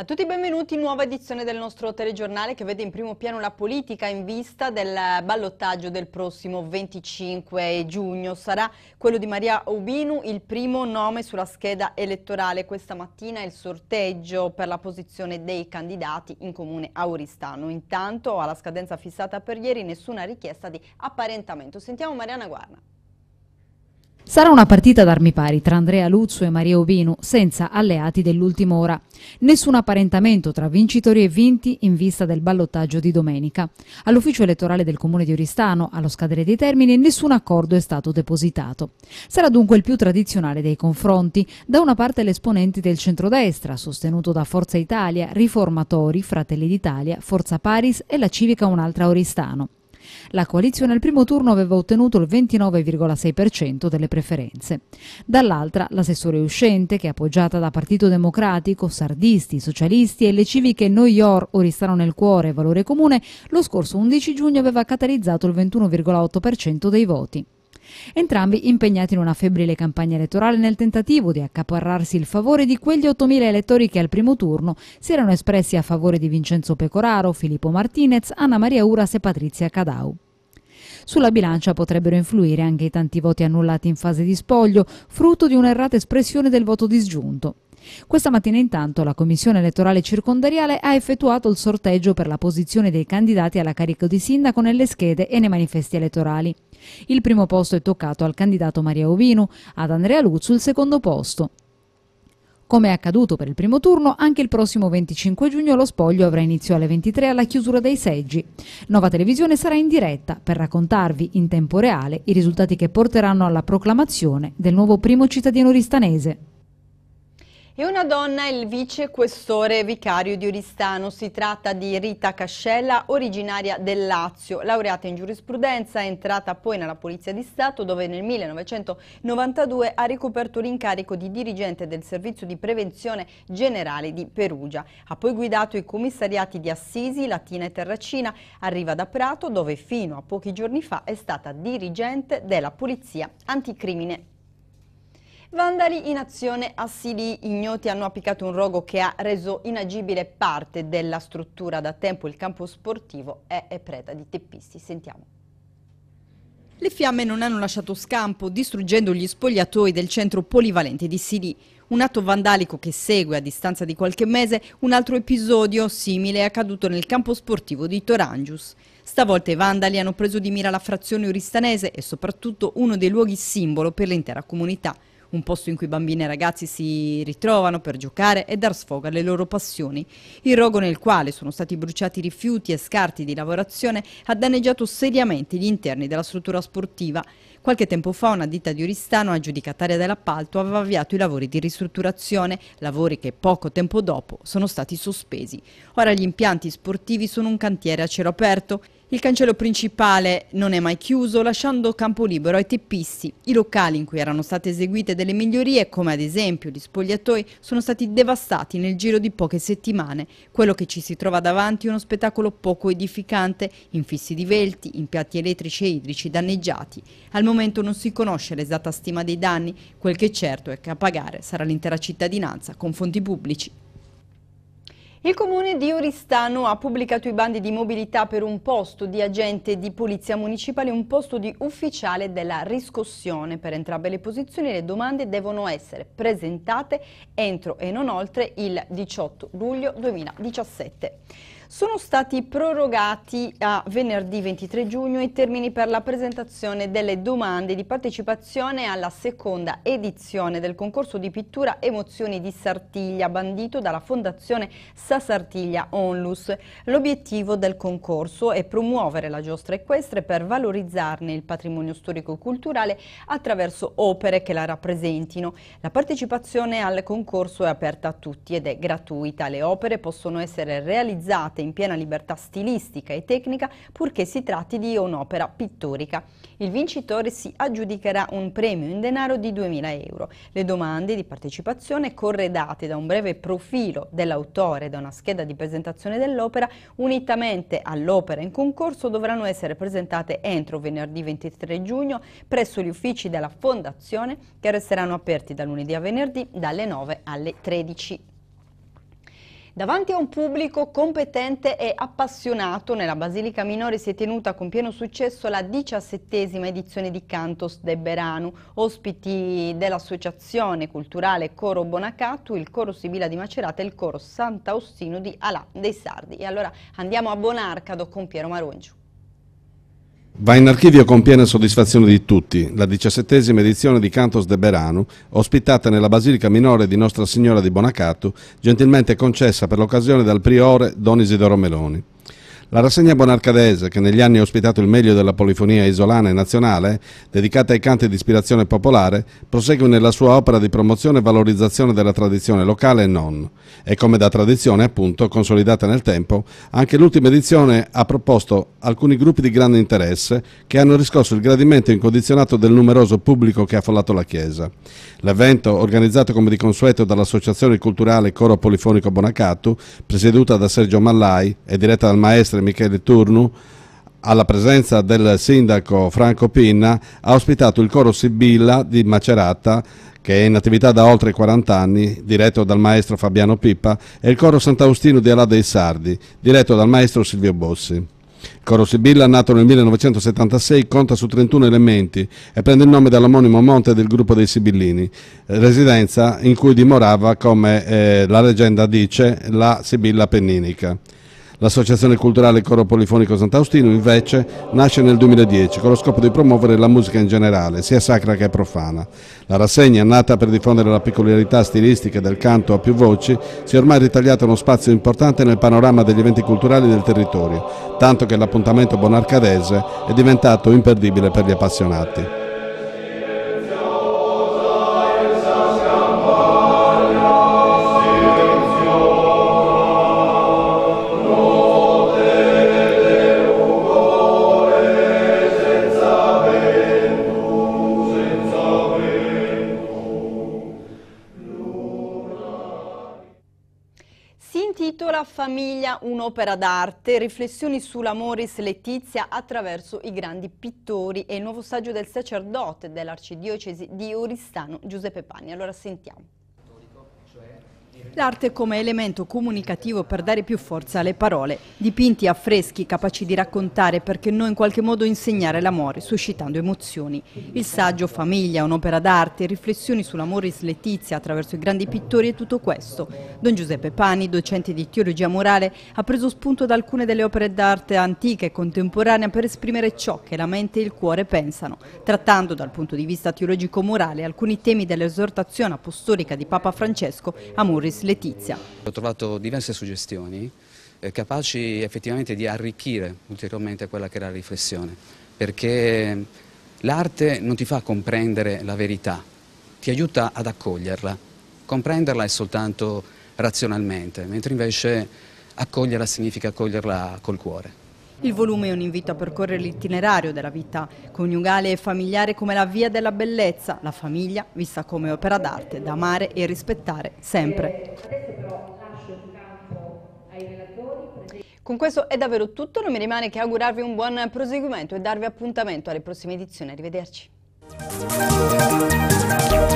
A tutti benvenuti, nuova edizione del nostro telegiornale che vede in primo piano la politica in vista del ballottaggio del prossimo 25 giugno. Sarà quello di Maria Obinu il primo nome sulla scheda elettorale. Questa mattina il sorteggio per la posizione dei candidati in comune Auristano. Intanto alla scadenza fissata per ieri nessuna richiesta di apparentamento. Sentiamo Mariana Guarna. Sarà una partita ad armi pari tra Andrea Luzzo e Maria Obinu, senza alleati dell'ultima ora. Nessun apparentamento tra vincitori e vinti in vista del ballottaggio di domenica. All'ufficio elettorale del comune di Oristano, allo scadere dei termini, nessun accordo è stato depositato. Sarà dunque il più tradizionale dei confronti. Da una parte l'esponente del centrodestra, sostenuto da Forza Italia, Riformatori, Fratelli d'Italia, Forza Paris e la Civica Un'altra Oristano. La coalizione al primo turno aveva ottenuto il 29,6% delle preferenze. Dall'altra l'assessore uscente, che è appoggiata da Partito Democratico, Sardisti, Socialisti e le civiche New York o Ristano nel cuore e Valore Comune, lo scorso 11 giugno aveva catalizzato il 21,8% dei voti entrambi impegnati in una febbrile campagna elettorale nel tentativo di accaparrarsi il favore di quegli 8.000 elettori che al primo turno si erano espressi a favore di Vincenzo Pecoraro, Filippo Martinez, Anna Maria Uras e Patrizia Cadau. Sulla bilancia potrebbero influire anche i tanti voti annullati in fase di spoglio, frutto di un'errata espressione del voto disgiunto. Questa mattina intanto la Commissione elettorale circondariale ha effettuato il sorteggio per la posizione dei candidati alla carica di sindaco nelle schede e nei manifesti elettorali. Il primo posto è toccato al candidato Maria Ovino, ad Andrea Luzzo il secondo posto. Come è accaduto per il primo turno, anche il prossimo 25 giugno lo spoglio avrà inizio alle 23 alla chiusura dei seggi. Nova Televisione sarà in diretta per raccontarvi in tempo reale i risultati che porteranno alla proclamazione del nuovo primo cittadino ristanese. E una donna è il vicequestore vicario di Oristano. Si tratta di Rita Cascella, originaria del Lazio, laureata in giurisprudenza, è entrata poi nella Polizia di Stato dove nel 1992 ha ricoperto l'incarico di dirigente del Servizio di Prevenzione Generale di Perugia. Ha poi guidato i commissariati di Assisi, Latina e Terracina, arriva da Prato dove fino a pochi giorni fa è stata dirigente della Polizia Anticrimine Vandali in azione a Sili ignoti hanno appiccato un rogo che ha reso inagibile parte della struttura. Da tempo il campo sportivo è preda di teppisti. Sentiamo. Le fiamme non hanno lasciato scampo, distruggendo gli spogliatoi del centro polivalente di Sidi. Un atto vandalico che segue, a distanza di qualche mese, un altro episodio simile accaduto nel campo sportivo di Torangius. Stavolta i vandali hanno preso di mira la frazione uristanese e soprattutto uno dei luoghi simbolo per l'intera comunità – un posto in cui bambini e ragazzi si ritrovano per giocare e dar sfogo alle loro passioni. Il rogo nel quale sono stati bruciati rifiuti e scarti di lavorazione ha danneggiato seriamente gli interni della struttura sportiva. Qualche tempo fa una ditta di Oristano, aggiudicataria dell'appalto, aveva avviato i lavori di ristrutturazione, lavori che poco tempo dopo sono stati sospesi. Ora gli impianti sportivi sono un cantiere a cielo aperto il cancello principale non è mai chiuso, lasciando campo libero ai teppisti. I locali in cui erano state eseguite delle migliorie, come ad esempio gli spogliatoi, sono stati devastati nel giro di poche settimane. Quello che ci si trova davanti è uno spettacolo poco edificante, infissi di velti, impianti elettrici e idrici danneggiati. Al momento non si conosce l'esatta stima dei danni, quel che certo è che a pagare sarà l'intera cittadinanza con fonti pubblici. Il comune di Oristano ha pubblicato i bandi di mobilità per un posto di agente di polizia municipale e un posto di ufficiale della riscossione. Per entrambe le posizioni le domande devono essere presentate entro e non oltre il 18 luglio 2017. Sono stati prorogati a venerdì 23 giugno i termini per la presentazione delle domande di partecipazione alla seconda edizione del concorso di pittura Emozioni di Sartiglia, bandito dalla Fondazione Sa Sartiglia Onlus. L'obiettivo del concorso è promuovere la giostra equestre per valorizzarne il patrimonio storico-culturale e attraverso opere che la rappresentino. La partecipazione al concorso è aperta a tutti ed è gratuita. Le opere possono essere realizzate arte in piena libertà stilistica e tecnica purché si tratti di un'opera pittorica. Il vincitore si aggiudicherà un premio in denaro di 2.000 euro. Le domande di partecipazione corredate da un breve profilo dell'autore e da una scheda di presentazione dell'opera, unitamente all'opera in concorso, dovranno essere presentate entro venerdì 23 giugno presso gli uffici della Fondazione che resteranno aperti da lunedì a venerdì dalle 9 alle 13. Davanti a un pubblico competente e appassionato, nella Basilica Minore si è tenuta con pieno successo la diciassettesima edizione di Cantos de Beranu. Ospiti dell'Associazione Culturale Coro Bonacatu, il Coro Sibila di Macerata e il Coro Sant'Austino di Alà dei Sardi. E allora andiamo a Bonarcado con Piero Marongiu. Va in archivio con piena soddisfazione di tutti la diciassettesima edizione di Cantos de Beranu, ospitata nella Basilica Minore di Nostra Signora di Bonacatu, gentilmente concessa per l'occasione dal priore Don Isidoro Meloni. La rassegna bonarcadese, che negli anni ha ospitato il meglio della polifonia isolana e nazionale, dedicata ai canti di ispirazione popolare, prosegue nella sua opera di promozione e valorizzazione della tradizione locale e non. E come da tradizione, appunto, consolidata nel tempo, anche l'ultima edizione ha proposto alcuni gruppi di grande interesse che hanno riscosso il gradimento incondizionato del numeroso pubblico che ha affollato la chiesa. L'evento, organizzato come di consueto dall'Associazione Culturale Coro Polifonico Bonacatu, presieduta da Sergio Mallai e diretta dal maestro Mestre Michele Turnu, alla presenza del sindaco Franco Pinna, ha ospitato il coro Sibilla di Macerata, che è in attività da oltre 40 anni, diretto dal maestro Fabiano Pippa, e il coro Sant'Austino di Alà dei Sardi, diretto dal maestro Silvio Bossi. Il coro Sibilla, nato nel 1976, conta su 31 elementi e prende il nome dall'omonimo monte del gruppo dei Sibillini, residenza in cui dimorava, come eh, la leggenda dice, la Sibilla Penninica. L'associazione culturale Coro Polifonico Sant'Austino invece nasce nel 2010 con lo scopo di promuovere la musica in generale, sia sacra che profana. La rassegna, nata per diffondere la peculiarità stilistica del canto a più voci, si è ormai ritagliata uno spazio importante nel panorama degli eventi culturali del territorio, tanto che l'appuntamento bonarcadese è diventato imperdibile per gli appassionati. famiglia, un'opera d'arte, riflessioni sull'amoris Letizia attraverso i grandi pittori e il nuovo saggio del sacerdote dell'arcidiocesi di Oristano, Giuseppe Panni. Allora sentiamo. L'arte come elemento comunicativo per dare più forza alle parole, dipinti affreschi capaci di raccontare perché no in qualche modo insegnare l'amore, suscitando emozioni. Il saggio Famiglia, un'opera d'arte, riflessioni sull'amoris letizia attraverso i grandi pittori e tutto questo. Don Giuseppe Pani, docente di teologia morale, ha preso spunto da alcune delle opere d'arte antiche e contemporanea per esprimere ciò che la mente e il cuore pensano, trattando dal punto di vista teologico-morale alcuni temi dell'esortazione apostolica di Papa Francesco, Amoris Letizia. Ho trovato diverse suggestioni eh, capaci effettivamente di arricchire ulteriormente quella che era la riflessione, perché l'arte non ti fa comprendere la verità, ti aiuta ad accoglierla. Comprenderla è soltanto razionalmente, mentre invece accoglierla significa accoglierla col cuore. Il volume è un invito a percorrere l'itinerario della vita coniugale e familiare come la via della bellezza, la famiglia vista come opera d'arte da amare e rispettare sempre. Eh, Con questo è davvero tutto, non mi rimane che augurarvi un buon proseguimento e darvi appuntamento alle prossime edizioni. Arrivederci.